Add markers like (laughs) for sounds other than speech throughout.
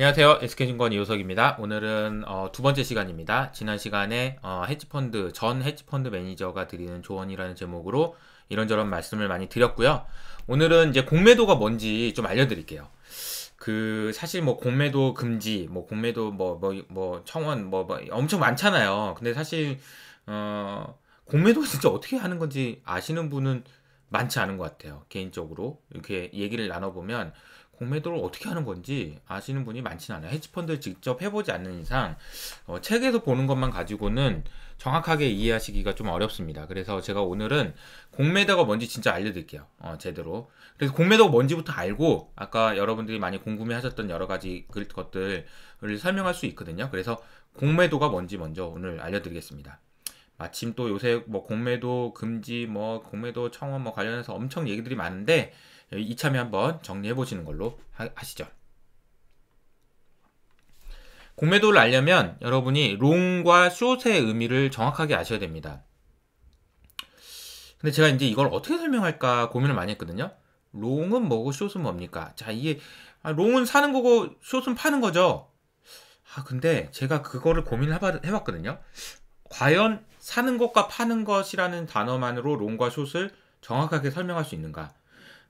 안녕하세요. SK증권 이호석입니다. 오늘은 어, 두 번째 시간입니다. 지난 시간에 어, 헤지펀드, 전 헤지펀드 매니저가 드리는 조언이라는 제목으로 이런저런 말씀을 많이 드렸고요. 오늘은 이제 공매도가 뭔지 좀 알려드릴게요. 그 사실 뭐 공매도 금지, 뭐 공매도 뭐뭐뭐 뭐, 뭐 청원 뭐, 뭐 엄청 많잖아요. 근데 사실 어, 공매도 진짜 어떻게 하는 건지 아시는 분은 많지 않은 것 같아요. 개인적으로 이렇게 얘기를 나눠보면 공매도를 어떻게 하는 건지 아시는 분이 많진 않아요. 헤지펀드를 직접 해보지 않는 이상 어, 책에서 보는 것만 가지고는 정확하게 이해하시기가 좀 어렵습니다. 그래서 제가 오늘은 공매도가 뭔지 진짜 알려드릴게요. 어, 제대로. 그래서 공매도가 뭔지부터 알고 아까 여러분들이 많이 궁금해하셨던 여러 가지 것들을 설명할 수 있거든요. 그래서 공매도가 뭔지 먼저 오늘 알려드리겠습니다. 마침 또 요새 뭐 공매도 금지, 뭐 공매도 청원 뭐 관련해서 엄청 얘기들이 많은데 이참에 한번 정리해 보시는 걸로 하시죠. 공매도를 알려면 여러분이 롱과 숏의 의미를 정확하게 아셔야 됩니다. 근데 제가 이제 이걸 어떻게 설명할까 고민을 많이 했거든요. 롱은 뭐고 숏은 뭡니까? 자, 이게 아, 롱은 사는 거고 숏은 파는 거죠. 아, 근데 제가 그거를 고민을 해봤, 거든요 과연 사는 것과 파는 것이라는 단어만으로 롱과 숏을 정확하게 설명할 수 있는가?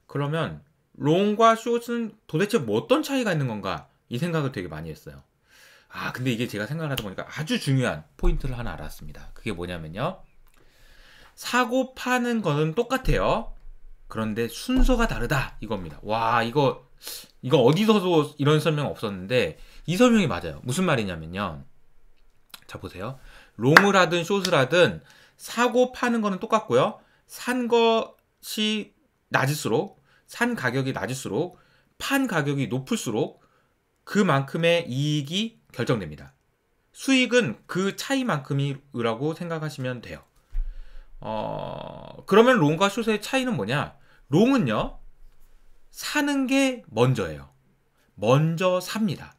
그러면 롱과 숏은 도대체 뭐 어떤 차이가 있는 건가 이 생각을 되게 많이 했어요. 아 근데 이게 제가 생각을 하다 보니까 아주 중요한 포인트를 하나 알았습니다. 그게 뭐냐면요. 사고 파는 거는 똑같아요. 그런데 순서가 다르다 이겁니다. 와 이거 이거 어디서도 이런 설명 없었는데 이 설명이 맞아요. 무슨 말이냐면요. 자 보세요. 롱을 하든 숏을 하든 사고 파는 거는 똑같고요. 산 것이 낮을수록 산 가격이 낮을수록 판 가격이 높을수록 그만큼의 이익이 결정됩니다. 수익은 그 차이만큼이라고 생각하시면 돼요. 어, 그러면 롱과 숏의 차이는 뭐냐? 롱은요, 사는 게 먼저예요. 먼저 삽니다.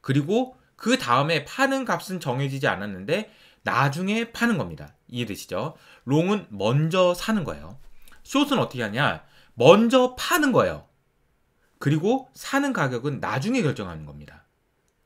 그리고 그 다음에 파는 값은 정해지지 않았는데 나중에 파는 겁니다. 이해되시죠? 롱은 먼저 사는 거예요. 숏은 어떻게 하냐? 먼저 파는 거예요. 그리고 사는 가격은 나중에 결정하는 겁니다.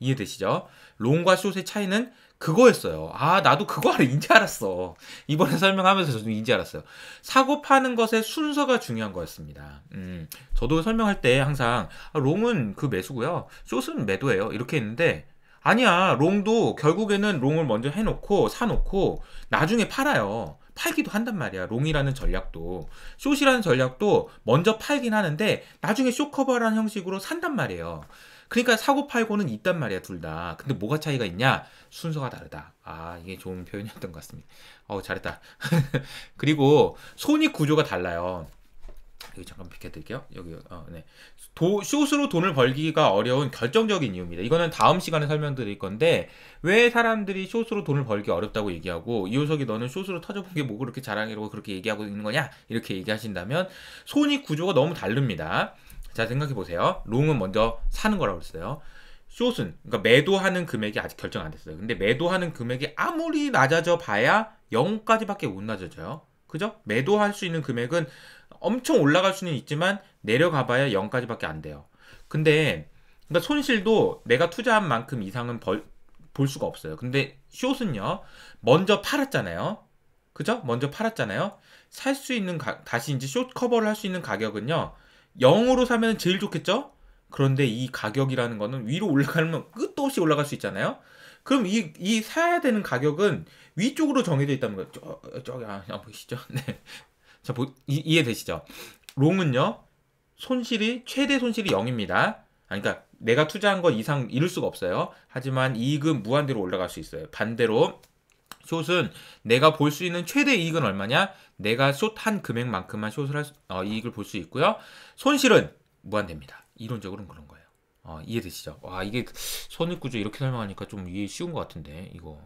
이해되시죠? 롱과 숏의 차이는 그거였어요. 아, 나도 그거 알아. 이제 알았어. 이번에 설명하면서 저도 이제 알았어요. 사고 파는 것의 순서가 중요한 거였습니다. 음, 저도 설명할 때 항상 아, 롱은 그 매수고요. 숏은 매도예요. 이렇게 했는데 아니야. 롱도 결국에는 롱을 먼저 해놓고 사놓고 나중에 팔아요. 팔기도 한단 말이야. 롱이라는 전략도. 숏이라는 전략도 먼저 팔긴 하는데 나중에 쇼커버라는 형식으로 산단 말이에요. 그러니까 사고 팔고는 있단 말이야, 둘 다. 근데 뭐가 차이가 있냐? 순서가 다르다. 아, 이게 좋은 표현이었던 것 같습니다. 어우, 잘했다. (laughs) 그리고 손익 구조가 달라요. 여기 잠깐 비켜드릴게요. 여기 어, 네. 도, 숏으로 돈을 벌기가 어려운 결정적인 이유입니다. 이거는 다음 시간에 설명드릴 건데 왜 사람들이 숏으로 돈을 벌기 어렵다고 얘기하고 이호석이 너는 숏으로 터져본 게뭐 그렇게 자랑이라고 그렇게 얘기하고 있는 거냐 이렇게 얘기하신다면 손익 구조가 너무 다릅니다. 자 생각해 보세요. 롱은 먼저 사는 거라고 했어요. 숏은 그러니까 매도하는 금액이 아직 결정 안 됐어요. 근데 매도하는 금액이 아무리 낮아져 봐야 0까지밖에 못 낮아져요. 그죠? 매도할 수 있는 금액은 엄청 올라갈 수는 있지만 내려가봐야 0까지밖에 안 돼요. 근데 그러니까 손실도 내가 투자한 만큼 이상은 벌, 볼 수가 없어요. 근데 숏은요. 먼저 팔았잖아요. 그죠? 먼저 팔았잖아요. 살 수 있는 가, 다시 이제 숏 커버를 할 수 있는 가격은요. 0으로 사면 제일 좋겠죠? 그런데 이 가격이라는 거는 위로 올라가면 끝도 없이 올라갈 수 있잖아요. 그럼 이, 이 사야 되는 가격은 위쪽으로 정해져 있다는 거죠. 저, 저기, 아, 보이시죠? (laughs) 네. 자, 보, 이, 이해되시죠? 롱은요, 손실이, 최대 손실이 0입니다. 아, 그러니까 내가 투자한 것 이상 잃을 수가 없어요. 하지만 이익은 무한대로 올라갈 수 있어요. 반대로 숏은 내가 볼 수 있는 최대 이익은 얼마냐? 내가 숏 한 금액만큼만 숏을 할 수, 어, 이익을 볼 수 있고요. 손실은 무한대입니다. 이론적으로는 그런 거예요. 어, 이해되시죠? 와 이게 선입구조 이렇게 설명하니까 좀 이해 쉬운 것 같은데 이거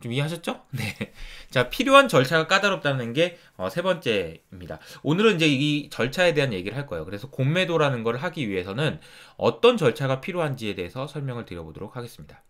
좀 이해하셨죠? (laughs) 네. 자, 필요한 절차가 까다롭다는 게세 어, 번째입니다. 오늘은 이제 이 절차에 대한 얘기를 할 거예요. 그래서 공매도라는 걸 하기 위해서는 어떤 절차가 필요한지에 대해서 설명을 드려보도록 하겠습니다.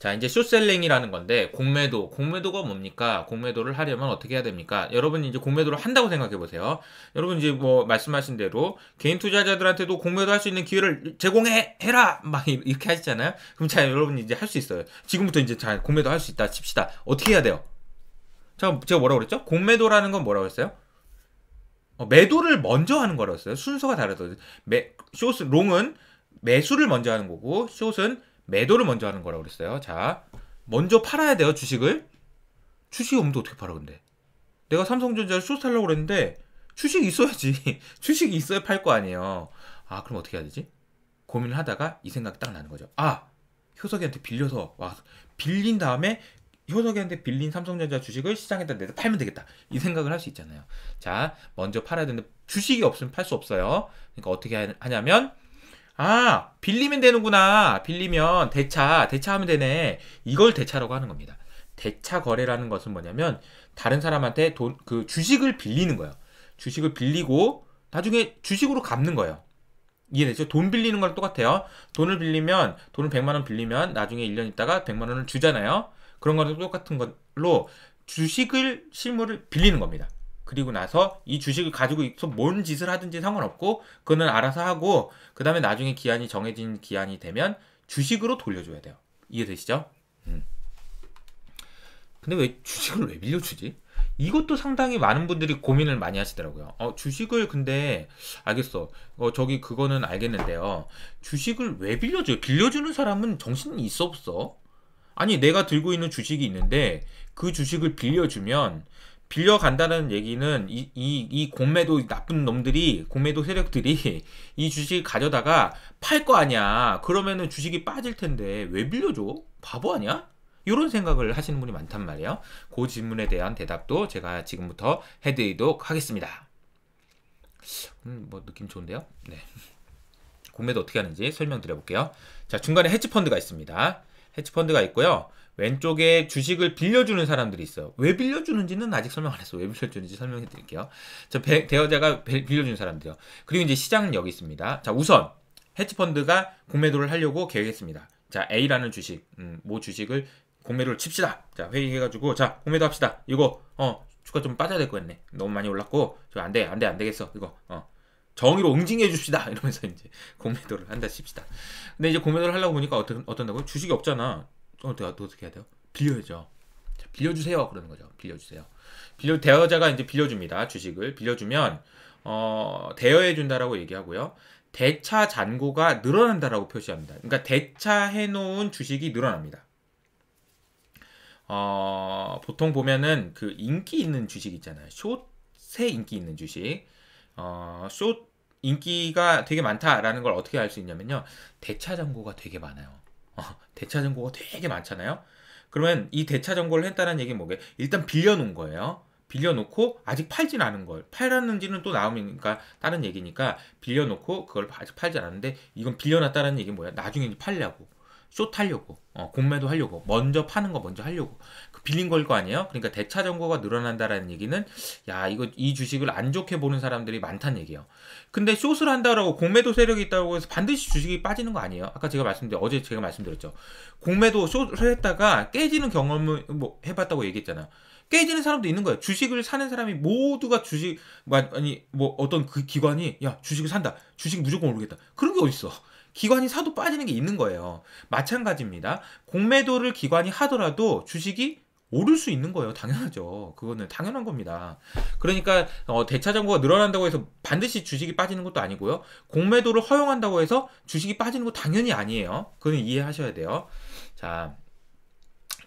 자, 이제 쇼셀링이라는 건데 공매도, 공매도가 뭡니까? 공매도를 하려면 어떻게 해야 됩니까? 여러분 이제 공매도를 한다고 생각해 보세요. 여러분 이제 뭐 말씀하신 대로 개인 투자자들한테도 공매도 할 수 있는 기회를 제공해 해라 막 이렇게 하시잖아요. 그럼 자, 여러분 이제 할 수 있어요. 지금부터 이제 자, 공매도 할 수 있다 칩시다. 어떻게 해야 돼요? 자, 제가 뭐라고 그랬죠? 공매도라는 건 뭐라고 했어요? 어, 매도를 먼저 하는 거라고 했어요. 순서가 다르죠. 매, 숏, 롱은 매수를 먼저 하는 거고 숏은 매도를 먼저 하는 거라고 그랬어요. 자, 먼저 팔아야 돼요, 주식을. 주식이 없는데 어떻게 팔아, 근데? 내가 삼성전자를 쇼트 하려고 그랬는데, 주식이 있어야지. (laughs) 주식이 있어야 팔 거 아니에요. 아, 그럼 어떻게 해야 되지? 고민을 하다가 이 생각이 딱 나는 거죠. 아, 효석이한테 빌려서, 와, 빌린 다음에 효석이한테 빌린 삼성전자 주식을 시장에다 내서 팔면 되겠다. 이 생각을 할 수 있잖아요. 자, 먼저 팔아야 되는데 주식이 없으면 팔 수 없어요. 그러니까 어떻게 하냐면 아 빌리면 되는구나 빌리면 대차 대차하면 되네 이걸 대차라고 하는 겁니다 대차 거래라는 것은 뭐냐면 다른 사람한테 돈 그 주식을 빌리는 거예요 주식을 빌리고 나중에 주식으로 갚는 거예요 이해되죠? 돈 빌리는 거랑 똑같아요 돈을 빌리면 돈을 100만 원 빌리면 나중에 1년 있다가 100만 원을 주잖아요 그런 거랑 똑같은 걸로 주식을 실물을 빌리는 겁니다 그리고 나서 이 주식을 가지고 있어 뭔 짓을 하든지 상관없고 그거는 알아서 하고 그 다음에 나중에 기한이 정해진 기한이 되면 주식으로 돌려줘야 돼요. 이해되시죠? 음. 근데 왜 주식을 왜 빌려주지? 이것도 상당히 많은 분들이 고민을 많이 하시더라고요. 어, 주식을 근데 알겠어. 어, 저기 그거는 알겠는데요. 주식을 왜 빌려줘요? 빌려주는 사람은 정신이 있어 없어? 아니 내가 들고 있는 주식이 있는데 그 주식을 빌려주면 빌려간다는 얘기는 이, 이, 이 공매도 나쁜 놈들이, 공매도 세력들이 (laughs) 이 주식 가져다가 팔 거 아니야. 그러면은 주식이 빠질 텐데 왜 빌려줘? 바보 아니야? 이런 생각을 하시는 분이 많단 말이에요. 그 질문에 대한 대답도 제가 지금부터 해드리도록 하겠습니다. 음, 뭐 느낌 좋은데요? 네. 공매도 어떻게 하는지 설명드려 볼게요. 자, 중간에 헤지펀드가 있습니다. 헤지펀드가 있고요. 왼쪽에 주식을 빌려주는 사람들이 있어요. 왜 빌려주는지는 아직 설명 안 했어. 왜 빌려주는지 설명해 드릴게요. 저 배, 대여자가 빌려주는 사람들이요. 그리고 이제 시장은 여기 있습니다. 자, 우선 헤지펀드가 공매도를 하려고 계획했습니다. 자, A라는 주식, 음, 모 주식을 공매도를 칩시다. 자, 회의해가지고, 자, 공매도 합시다. 이거, 어, 주가 좀 빠져야 될거같네 너무 많이 올랐고, 저 안 돼, 안 돼, 안 되겠어. 이거, 어. 정의로 응징해 줍시다. (laughs) 이러면서 이제 공매도를 한다 칩시다. 근데 이제 공매도를 하려고 보니까 어떤, 어떤다고 주식이 없잖아. 어떻게 네, 어떻게 해야 돼요? 빌려야죠. 자, 빌려주세요. 그러는 거죠. 빌려주세요. 빌려 대여자가 이제 빌려줍니다. 주식을 빌려주면 어, 대여해 준다라고 얘기하고요. 대차 잔고가 늘어난다라고 표시합니다. 그러니까 대차해 놓은 주식이 늘어납니다. 어, 보통 보면은 그 인기 있는 주식 있잖아요. 숏에 인기 있는 주식. 어, 숏 인기가 되게 많다라는 걸 어떻게 알 수 있냐면요. 대차 잔고가 되게 많아요. 대차 전고가 되게 많잖아요. 그러면 이 대차 전고를 했다는 얘기는 뭐게? 일단 빌려놓은 거예요. 빌려놓고 아직 팔진 않은 걸 팔았는지는 또 나오니까 다른 얘기니까 빌려놓고 그걸 아직 팔지 않았는데 이건 빌려놨다는 얘기 뭐야? 나중에 팔려고 숏하려고 어, 공매도 하려고 먼저 파는 거 먼저 하려고 그 빌린 걸 거 아니에요 그러니까 대차 정보가 늘어난다라는 얘기는 야 이거 이 주식을 안 좋게 보는 사람들이 많다는 얘기예요 근데 쇼숏를 한다라고 공매도 세력이 있다고 해서 반드시 주식이 빠지는 거 아니에요 아까 제가 말씀드렸 어제 제가 말씀드렸죠 공매도 쇼숏를 했다가 깨지는 경험을 뭐 해봤다고 얘기했잖아요 깨지는 사람도 있는 거예요. 주식을 사는 사람이 모두가 주식 아니 뭐 어떤 그 기관이 야 주식을 산다. 주식 무조건 오르겠다. 그런 게 어딨어. 기관이 사도 빠지는 게 있는 거예요. 마찬가지입니다. 공매도를 기관이 하더라도 주식이 오를 수 있는 거예요. 당연하죠. 그거는 당연한 겁니다. 그러니까 어, 대차 정보가 늘어난다고 해서 반드시 주식이 빠지는 것도 아니고요. 공매도를 허용한다고 해서 주식이 빠지는 거 당연히 아니에요. 그건 이해하셔야 돼요. 자.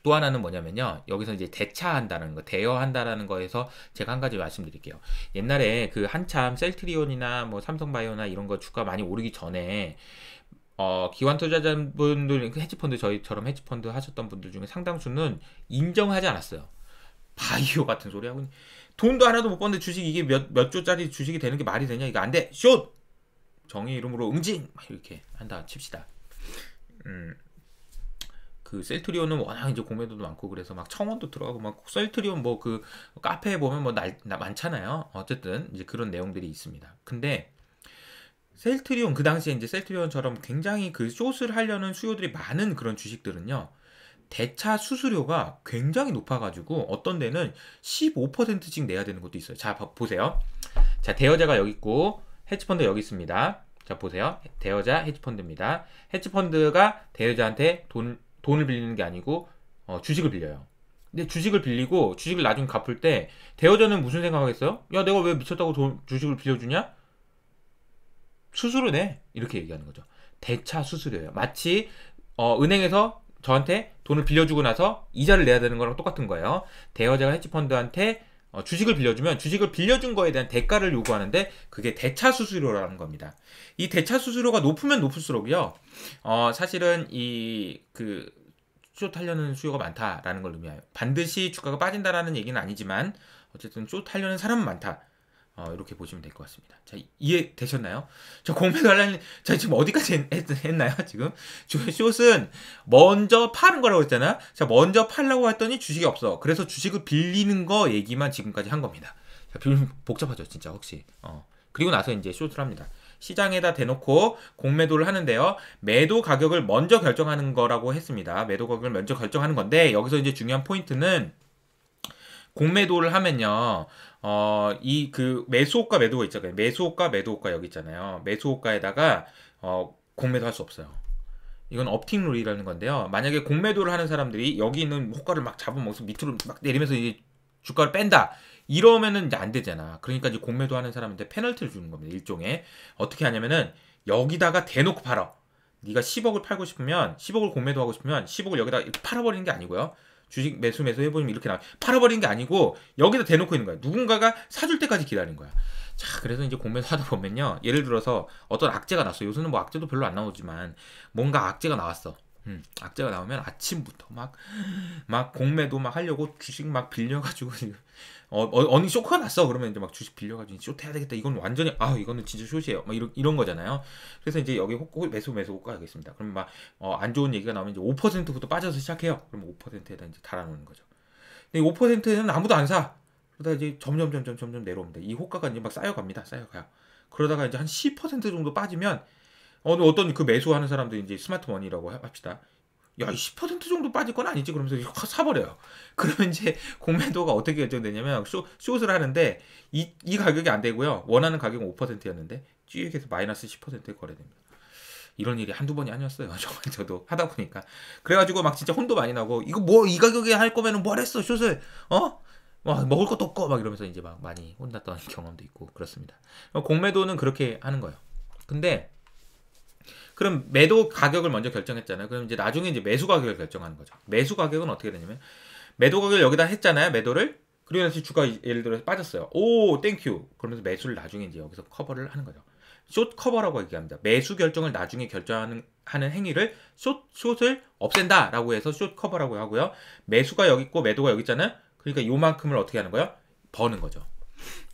또 하나는 뭐냐면요. 여기서 이제 대차한다는 거, 대여한다라는 거에서 제가 한 가지 말씀드릴게요. 옛날에 그 한참 셀트리온이나 뭐 삼성바이오나 이런 거 주가 많이 오르기 전에 어, 기관 투자자분들, 그 헤지펀드, 저희처럼 헤지펀드 하셨던 분들 중에 상당수는 인정하지 않았어요. 바이오 같은 소리 하고, 돈도 하나도 못 버는데 주식 이게 몇, 몇 조짜리 주식이 되는 게 말이 되냐? 이거 안 돼! 숏! 정의 이름으로 응징! 막 이렇게 한다 칩시다. 음. 그 셀트리온은 워낙 이제 공매도도 많고 그래서 막 청원도 들어가고 막 셀트리온 뭐 그 카페에 보면 뭐날 많잖아요. 어쨌든 이제 그런 내용들이 있습니다. 근데 셀트리온 그 당시에 이제 셀트리온처럼 굉장히 그 숏을 하려는 수요들이 많은 그런 주식들은요. 대차 수수료가 굉장히 높아가지고 어떤 데는 15%씩 내야 되는 것도 있어요. 자 보세요. 자 대여자가 여기 있고 헤지펀드 여기 있습니다. 자 보세요. 대여자 헤지펀드입니다. 헤지펀드가 대여자한테 돈 돈을 빌리는 게 아니고 어, 주식을 빌려요. 근데 주식을 빌리고 주식을 나중 에 갚을 때 대여자는 무슨 생각하겠어요? 야 내가 왜 미쳤다고 돈, 주식을 빌려주냐? 수수료 네 이렇게 얘기하는 거죠. 대차 수수료예요. 마치 어, 은행에서 저한테 돈을 빌려주고 나서 이자를 내야 되는 거랑 똑같은 거예요. 대여자가 헤지펀드한테 어, 주식을 빌려주면 주식을 빌려준 거에 대한 대가를 요구하는데 그게 대차 수수료라는 겁니다. 이 대차 수수료가 높으면 높을수록요, 어, 사실은 이그 쇼탈려는 수요가 많다라는 걸 의미해요. 반드시 주가가 빠진다라는 얘기는 아니지만 어쨌든 쇼탈려는 사람은 많다. 어, 이렇게 보시면 될 것 같습니다. 자, 이해되셨나요? 저 공매 도 관련, 자, 지금 어디까지 했, 나요 지금? 숏은 먼저 파는 거라고 했잖아? 자, 먼저 팔라고 했더니 주식이 없어. 그래서 주식을 빌리는 거 얘기만 지금까지 한 겁니다. 자, 복잡하죠, 진짜, 혹시. 어. 그리고 나서 이제 숏을 합니다. 시장에다 대놓고 공매도를 하는데요. 매도 가격을 먼저 결정하는 거라고 했습니다. 매도 가격을 먼저 결정하는 건데, 여기서 이제 중요한 포인트는 공매도를 하면요. 어, 이 그 매수호가 매도가 있잖아요. 매수호가 매도호가 여기 있잖아요. 매수호가에다가 어, 공매도 할 수 없어요. 이건 업팅 룰이라는 건데요. 만약에 공매도를 하는 사람들이 여기 있는 호가를 막 잡아먹어서 밑으로 막 내리면서 이제 주가를 뺀다. 이러면은 이제 안 되잖아. 그러니까 이제 공매도 하는 사람한테 페널티를 주는 겁니다. 일종의 어떻게 하냐면은 여기다가 대놓고 팔아. 네가 10억을 팔고 싶으면 10억을 공매도 하고 싶으면 10억을 여기다 팔아버리는 게 아니고요. 주식 매수 매수 해보면 이렇게 나와. 팔아버리는 게 아니고 여기다 대놓고 있는 거야. 누군가가 사줄 때까지 기다리는 거야. 자, 그래서 이제 공매수 하다 보면요. 예를 들어서 어떤 악재가 났어. 요새는 뭐 악재도 별로 안 나오지만 뭔가 악재가 나왔어. 음, 악재가 나오면 아침부터 막, 막 공매도 막 하려고 주식 막 빌려가지고, 어, 어, 어느 쇼크가 났어. 그러면 이제 막 주식 빌려가지고 쇼트 해야 되겠다. 이건 완전히, 아, 이거는 진짜 쇼시예요. 막 이런, 이런 거잖아요. 그래서 이제 여기 호, 호, 매수, 매수 호가하겠습니다. 그럼 막, 어, 안 좋은 얘기가 나오면 이제 5%부터 빠져서 시작해요. 그럼 5%에다 이제 달아놓는 거죠. 근데 5%는 에 아무도 안 사. 그러다 이제 점점, 점점, 점점 내려옵니다. 이 호가가 이제 막 쌓여갑니다. 쌓여가요. 그러다가 이제 한 10% 정도 빠지면 어느 어떤 그 매수하는 사람도 이제 스마트 머니라고 합시다. 야, 10% 정도 빠질 건 아니지. 그러면서 확 사버려요. (laughs) 그러면 이제 공매도가 어떻게 결정되냐면, 쇼, 숏을 하는데, 이, 이 가격이 안 되고요. 원하는 가격은 5%였는데, 쭉 해서 마이너스 10%에 거래됩니다. 이런 일이 한두 번이 아니었어요. (laughs) 정말 저도 하다 보니까. 그래가지고 막 진짜 혼도 많이 나고, 이거 뭐, 이 가격에 할거면뭘 했어, 숏을. 어? 막 뭐 먹을 것도 없고, 막 이러면서 이제 막 많이 혼났던 (laughs) 경험도 있고, 그렇습니다. 공매도는 그렇게 하는 거예요. 근데, 그럼 매도 가격을 먼저 결정했잖아요. 그럼 이제 나중에 이제 매수 가격을 결정하는 거죠. 매수 가격은 어떻게 되냐면 매도 가격을 여기다 했잖아요. 매도를 그리고 나서 주가 예를 들어서 빠졌어요. 오, 땡큐. 그러면서 매수를 나중에 이제 여기서 커버를 하는 거죠. 숏 커버라고 얘기합니다. 매수 결정을 나중에 결정하는 하는 행위를 숏 숏을 없앤다라고 해서 숏 커버라고 하고요. 매수가 여기 있고 매도가 여기 있잖아요. 그러니까 요만큼을 어떻게 하는 거예요? 버는 거죠.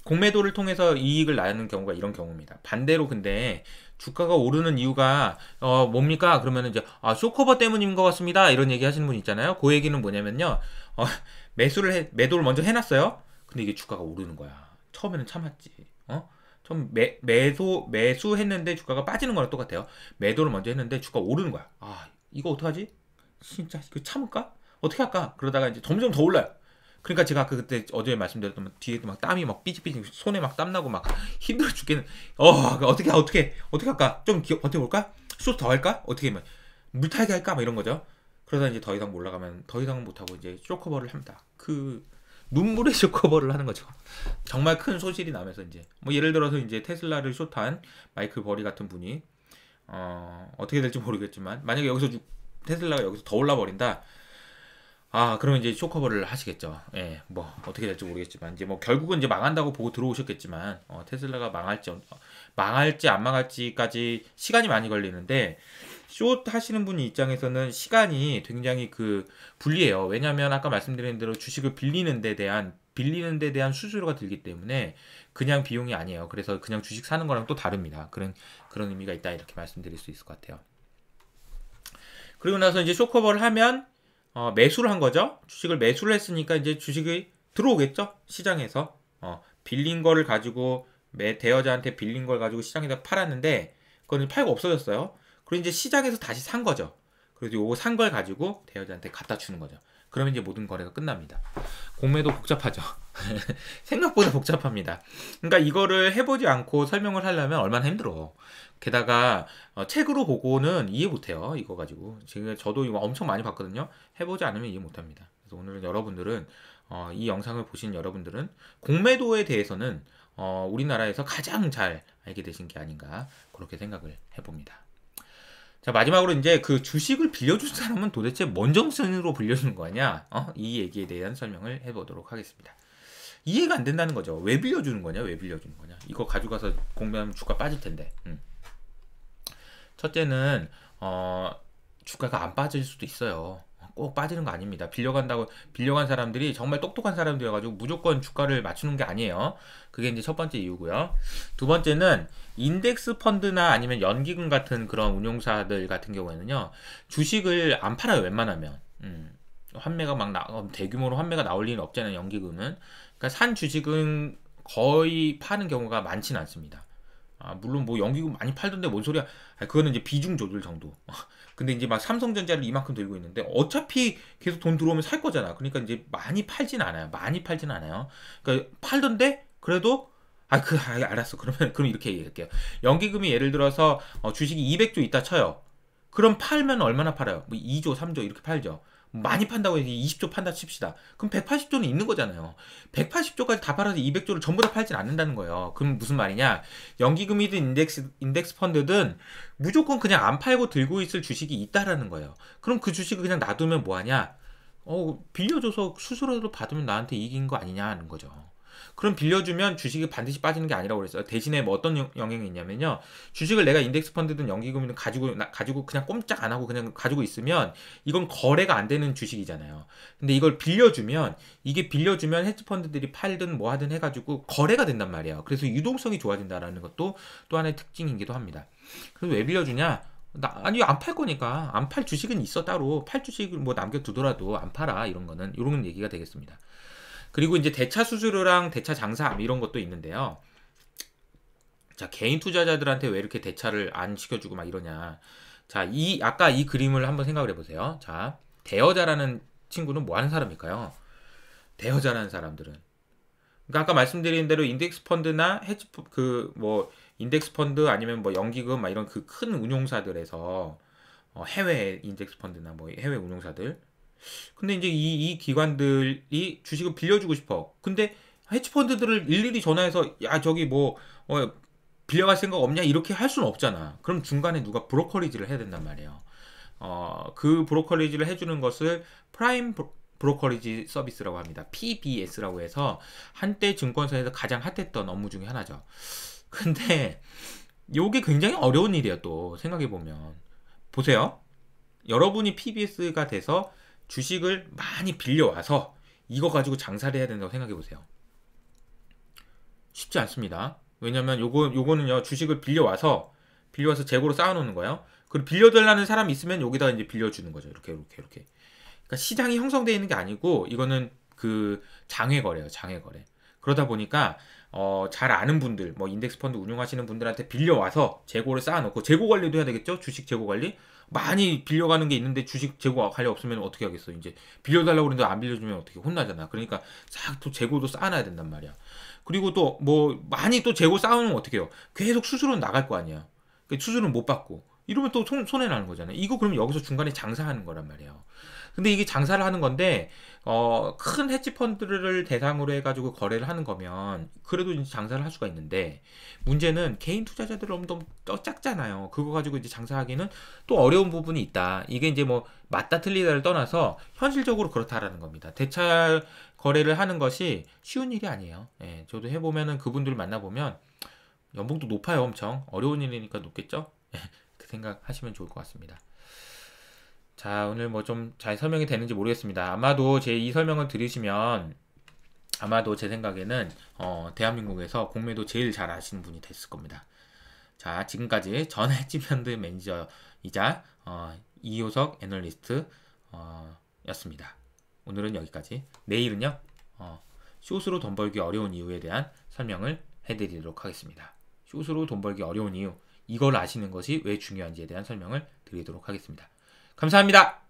공매도를 통해서 이익을 나는 경우가 이런 경우입니다. 반대로 근데 주가가 오르는 이유가 어 뭡니까? 그러면 이제 아 쇼커버 때문인 것 같습니다. 이런 얘기 하시는 분 있잖아요. 그 얘기는 뭐냐면요. 어, 매수를 해, 매도를 먼저 해놨어요. 근데 이게 주가가 오르는 거야. 처음에는 참았지. 어? 좀 매, 매도 매수했는데 주가가 빠지는 거랑 똑같아요. 매도를 먼저 했는데 주가 오르는 거야. 아 이거 어떡하지? 진짜 이거 참을까? 어떻게 할까? 그러다가 이제 점점 더 올라요. 그러니까 제가 그 그때 어제 말씀드렸던 뭐 뒤에도 막 땀이 막 삐질삐질 손에 막 땀나고 막 힘들어 죽겠는 어 그 어떻게 어떻게 어떻게 할까 좀 기어, 버텨볼까 수업 더 할까 어떻게 하물타기 뭐 할까 막 이런 거죠 그러다 이제 더 이상 몰라가면더 이상은 못하고 이제 쇼커버를 합니다 그 눈물의 (laughs) 쇼커버를 하는 거죠 정말 큰 소실이 나면서 이제 뭐 예를 들어서 이제 테슬라를 쇼트한 마이클 버리 같은 분이 어 어떻게 될지 모르겠지만 만약에 여기서 주, 테슬라가 여기서 더 올라 버린다 아, 그러면 이제 쇼커버를 하시겠죠. 예, 뭐, 어떻게 될지 모르겠지만, 이제 뭐, 결국은 이제 망한다고 보고 들어오셨겠지만, 어, 테슬라가 망할지, 망할지 안 망할지까지 시간이 많이 걸리는데, 쇼 하시는 분 입장에서는 시간이 굉장히 그, 불리해요. 왜냐면, 하 아까 말씀드린 대로 주식을 빌리는 데 대한, 빌리는 데 대한 수수료가 들기 때문에, 그냥 비용이 아니에요. 그래서 그냥 주식 사는 거랑 또 다릅니다. 그런, 그런 의미가 있다. 이렇게 말씀드릴 수 있을 것 같아요. 그리고 나서 이제 쇼커버를 하면, 어, 매수를 한 거죠. 주식을 매수를 했으니까 이제 주식이 들어오겠죠. 시장에서 어, 빌린 거를 가지고 매 대여자한테 빌린 걸 가지고 시장에다 팔았는데 그건 팔고 없어졌어요. 그리고 이제 시장에서 다시 산 거죠. 그래서 요거 산 걸 가지고 대여자한테 갖다 주는 거죠. 그러면 이제 모든 거래가 끝납니다. 공매도 복잡하죠. (laughs) 생각보다 복잡합니다. 그러니까 이거를 해보지 않고 설명을 하려면 얼마나 힘들어. 게다가 어, 책으로 보고는 이해 못해요. 이거 가지고 지금 저도 이거 엄청 많이 봤거든요. 해보지 않으면 이해 못합니다. 그래서 오늘은 여러분들은 어, 이 영상을 보신 여러분들은 공매도에 대해서는 어, 우리나라에서 가장 잘 알게 되신 게 아닌가 그렇게 생각을 해봅니다. 자 마지막으로 이제 그 주식을 빌려줄 사람은 도대체 뭔 정신으로 빌려주는 거냐 어? 이 얘기에 대한 설명을 해보도록 하겠습니다. 이해가 안 된다는 거죠. 왜 빌려주는 거냐? 왜 빌려주는 거냐? 이거 가져가서 공매하면 주가 빠질 텐데. 음. 첫째는 어, 주가가 안 빠질 수도 있어요. 꼭 빠지는 거 아닙니다. 빌려간다고 빌려간 사람들이 정말 똑똑한 사람들이어 가지고 무조건 주가를 맞추는 게 아니에요. 그게 이제 첫 번째 이유고요. 두 번째는 인덱스 펀드나 아니면 연기금 같은 그런 운용사들 같은 경우에는요. 주식을 안 팔아요. 웬만하면. 음. 환매가 막 나, 어, 대규모로 환매가 나올 리는 없잖아요. 연기금은. 그러니까 산 주식은 거의 파는 경우가 많지는 않습니다. 아, 물론 뭐 연기금 많이 팔던데 뭔 소리야. 아, 그거는 이제 비중 조절 정도. 근데 이제 막 삼성전자를 이만큼 들고 있는데 어차피 계속 돈 들어오면 살 거잖아. 그러니까 이제 많이 팔진 않아요. 많이 팔진 않아요. 그러니까 팔던데 그래도 아, 그, 아, 알았어. 그러면, 그럼 이렇게 얘기할게요. 연기금이 예를 들어서, 어, 주식이 200조 있다 쳐요. 그럼 팔면 얼마나 팔아요? 뭐 2조, 3조 이렇게 팔죠. 음. 많이 판다고 해서 20조 판다 칩시다. 그럼 180조는 있는 거잖아요. 180조까지 다 팔아서 200조를 전부 다 팔진 않는다는 거예요. 그럼 무슨 말이냐? 연기금이든 인덱스 인덱스 펀드든 무조건 그냥 안 팔고 들고 있을 주식이 있다라는 거예요. 그럼 그 주식을 그냥 놔두면 뭐 하냐? 어, 빌려줘서 수수료로 받으면 나한테 이긴 거 아니냐 는 거죠. 그럼 빌려주면 주식이 반드시 빠지는 게 아니라고 그랬어요. 대신에 뭐 어떤 영, 향이 있냐면요. 주식을 내가 인덱스 펀드든 연기금이든 가지고 가지고 그냥 꼼짝 안 하고 그냥 가지고 있으면 이건 거래가 안 되는 주식이잖아요. 근데 이걸 빌려주면 이게 빌려주면 헤지펀드들이 팔든 뭐 하든 해가지고 거래가 된단 말이에요. 그래서 유동성이 좋아진다라는 것도 또 하나의 특징이기도 합니다. 그래서 왜 빌려주냐? 나, 아니 안 팔 거니까 안 팔 주식은 있어 따로 팔 주식을 뭐 남겨두더라도 안 팔아 이런 거는 이런 얘기가 되겠습니다. 그리고 이제 대차 수수료랑 대차 장사함 이런 것도 있는데요. 자, 개인 투자자들한테 왜 이렇게 대차를 안 시켜주고 막 이러냐. 자, 이, 아까 이 그림을 한번 생각을 해보세요. 자, 대여자라는 친구는 뭐 하는 사람일까요? 대여자라는 사람들은. 그러니까 아까 말씀드린 대로 인덱스 펀드나 헤지 그 뭐 인덱스 펀드 아니면 뭐 연기금 막 이런 그 큰 운용사들에서 어, 해외 인덱스 펀드나 뭐 해외 운용사들 근데 이제 이, 이 기관들이 주식을 빌려주고 싶어. 근데 해치펀드들을 일일이 전화해서 야 저기 뭐 어, 빌려갈 생각 없냐 이렇게 할 수는 없잖아. 그럼 중간에 누가 브로커리지를 해야 된단 말이에요. 어, 그 브로커리지를 해주는 것을 프라임 브로커리지 서비스라고 합니다. PBS라고 해서 한때 증권사에서 가장 핫했던 업무 중에 하나죠. 근데 요게 굉장히 어려운 일이에요 또 생각해보면 보세요 여러분이 PBS가 돼서 주식을 많이 빌려와서 이거 가지고 장사를 해야 된다고 생각해 보세요. 쉽지 않습니다. 왜냐면 요거, 요거는요, 주식을 빌려와서, 빌려와서 재고로 쌓아놓는 거예요. 그리고 빌려달라는 사람이 있으면 여기다 이제 빌려주는 거죠. 이렇게, 이렇게, 이렇게. 그러니까 시장이 형성되어 있는 게 아니고, 이거는 그 장외거래예요, 장외거래. 그러다 보니까, 어, 잘 아는 분들, 뭐, 인덱스 펀드 운용하시는 분들한테 빌려와서 재고를 쌓아놓고, 재고 관리도 해야 되겠죠? 주식 재고 관리? 많이 빌려가는 게 있는데 주식 재고가 관리 없으면 어떻게 하겠어 이제 빌려달라고 그러는데 안 빌려주면 어떻게 혼나잖아 그러니까 싹 또 재고도 쌓아놔야 된단 말이야 그리고 또 뭐 많이 또 재고 쌓으면 어떻게 해요 계속 수수료는 나갈 거 아니야 그러니까 수수료는 못 받고 이러면 또 손, 손해 나는 거잖아요 이거 그러면 여기서 중간에 장사하는 거란 말이에요 근데 이게 장사를 하는 건데 어, 큰 헤지 펀드를 대상으로 해가지고 거래를 하는 거면 그래도 이제 장사를 할 수가 있는데 문제는 개인 투자자들 엄청 너 작잖아요. 그거 가지고 이제 장사하기는 또 어려운 부분이 있다. 이게 이제 뭐 맞다 틀리다를 떠나서 현실적으로 그렇다라는 겁니다. 대차 거래를 하는 것이 쉬운 일이 아니에요. 예, 저도 해보면은 그분들 만나보면 연봉도 높아요, 엄청 어려운 일이니까 높겠죠. 예, 그 생각하시면 좋을 것 같습니다. 자, 오늘 뭐 좀 잘 설명이 되는지 모르겠습니다. 아마도 제 이 설명을 들으시면 아마도 제 생각에는 어, 대한민국에서 공매도 제일 잘 아시는 분이 됐을 겁니다. 자, 지금까지 전해집현드 (laughs) 매니저이자 어, 이효석 애널리스트 어, 였습니다. 오늘은 여기까지. 내일은요. 어, 숏으로 돈 벌기 어려운 이유에 대한 설명을 해드리도록 하겠습니다. 숏으로 돈 벌기 어려운 이유, 이걸 아시는 것이 왜 중요한지에 대한 설명을 드리도록 하겠습니다. 감사합니다.